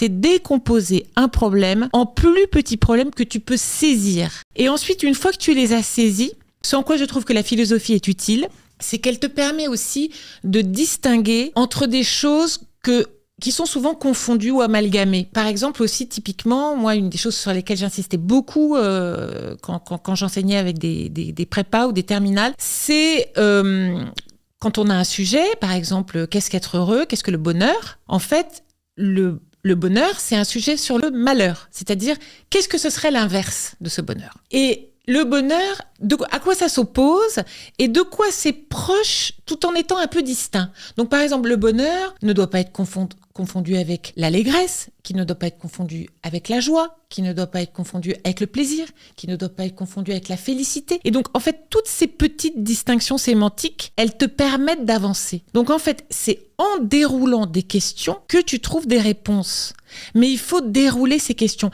c'est décomposer un problème en plus petits problèmes que tu peux saisir. Et ensuite, une fois que tu les as saisis, sans quoi je trouve que la philosophie est utile, c'est qu'elle te permet aussi de distinguer entre des choses que qui sont souvent confondues ou amalgamées. Par exemple aussi typiquement, moi une des choses sur lesquelles j'insistais beaucoup euh, quand, j'enseignais avec des, des, prépas ou des terminales, c'est euh, quand on a un sujet, par exemple qu'est-ce qu'être heureux, qu'est-ce que le bonheur, en fait le le bonheur, c'est un sujet sur le malheur, c'est-à-dire qu'est-ce que ce serait l'inverse de ce bonheur. Et le bonheur, à quoi ça s'oppose et de quoi c'est proche tout en étant un peu distinct. Donc par exemple, le bonheur ne doit pas être confondu avec l'allégresse, qui ne doit pas être confondu avec la joie, qui ne doit pas être confondu avec le plaisir, qui ne doit pas être confondu avec la félicité. Et donc en fait, toutes ces petites distinctions sémantiques, elles te permettent d'avancer. Donc en fait, c'est en déroulant des questions que tu trouves des réponses. Mais il faut dérouler ces questions.